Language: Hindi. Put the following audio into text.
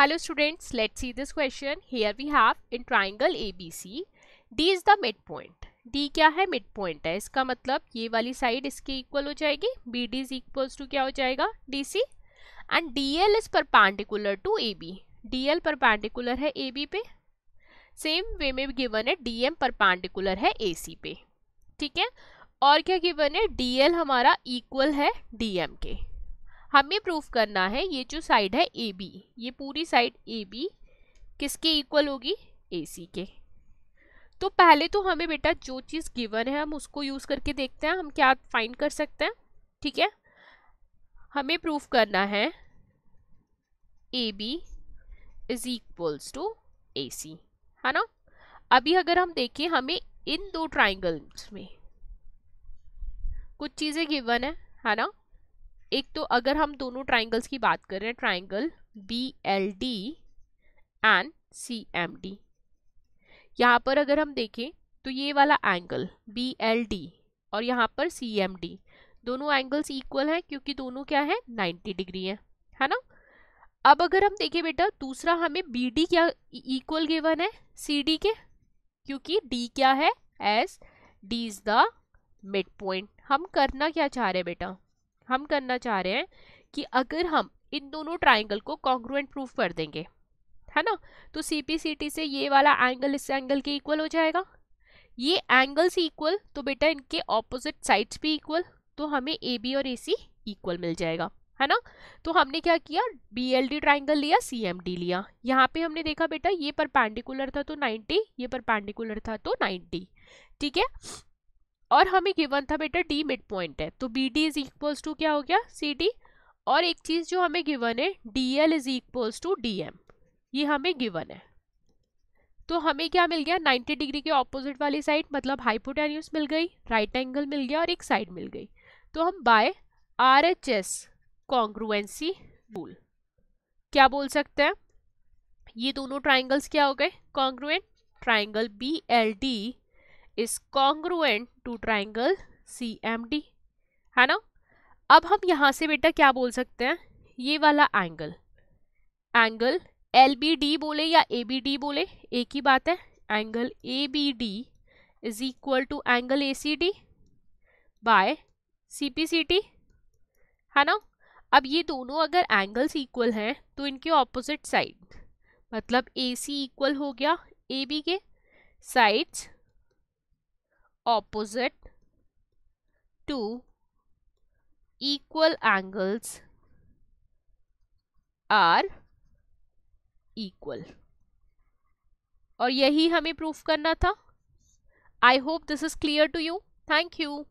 hello students let see this question see we have in triangle A B C D is the mid point D क्या है मिड पॉइंट है इसका मतलब ये वाली साइड इसके इक्वल हो जाएगी B D is equals to क्या हो जाएगा D C and D L is पर perpendicular to A B D L पर परपेंडिकुलर है ए बी पे सेम वे में गिवन है डी एम पर परपेंडिकुलर है ए सी पे ठीक है और क्या गिवन है डी एल हमारा इक्वल है डी एम के हमें प्रूफ करना है ये जो साइड है ए बी ये पूरी साइड ए बी किसके इक्वल होगी ए सी के तो पहले तो हमें बेटा जो चीज़ गिवन है हम उसको यूज़ करके देखते हैं हम क्या फाइंड कर सकते हैं ठीक है हमें प्रूफ करना है A B is equals to A C है ना अभी अगर हम देखें हमें इन दो ट्राइंगल्स में कुछ चीज़ें गिवन है है ना एक तो अगर हम दोनों ट्राइंगल्स की बात कर रहे हैं triangle B L D and C M D यहाँ पर अगर हम देखें तो ये वाला एंगल बी एल डी और यहाँ पर सी एम डी दोनों एंगल्स इक्वल हैं क्योंकि दोनों क्या है 90 डिग्री है है ना अब अगर हम देखें बेटा दूसरा हमें बी डी क्या इक्वल e-, गिवन है सी डी के क्योंकि डी क्या है as D is the mid point हम करना क्या चाह रहे हैं बेटा हम करना चाह रहे हैं कि अगर हम इन दोनों ट्राइंगल को कॉन्ग्रुएंट प्रूफ कर देंगे है ना तो सी पी सी टी से ये वाला एंगल इस एंगल के इक्वल हो जाएगा ये एंगल्स इक्वल तो बेटा इनके ऑपोजिट साइड्स भी इक्वल तो हमें ए बी और ए सी इक्वल मिल जाएगा है ना तो हमने क्या किया बी एल डी ट्राइंगल लिया सी एम डी लिया यहाँ पे हमने देखा बेटा ये परपेंडिकुलर था तो 90 ये परपेंडिकुलर था तो 90 ठीक है और हमें गिवन था बेटा डी मिड पॉइंट है तो B D is equals to क्या हो गया सी डी और एक चीज़ जो हमें गिवन है D L is equals to D M ये हमें गिवन है तो हमें क्या मिल गया 90 डिग्री के ऑपोजिट वाली साइड मतलब हाइपोटेन्यूस मिल गई राइट एंगल मिल गया और एक साइड मिल गई तो हम by R H S congruency rule क्या बोल सकते हैं ये दोनों ट्राइंगल्स क्या हो गए congruent triangle B L D is congruent to triangle C M D है ना अब हम यहाँ से बेटा क्या बोल सकते हैं ये वाला angle angle L B D बोले या ए बी डी बोले एक ही बात है angle A B D is equal to angle A C D by C P C T है ना अब ये दोनों अगर एंगल्स इक्वल हैं तो इनके ऑपोजिट साइड मतलब ए सी इक्वल हो गया ए बी के sides opposite to equal angles are equal और यही हमें प्रूफ करना था I hope this is clear to you thank you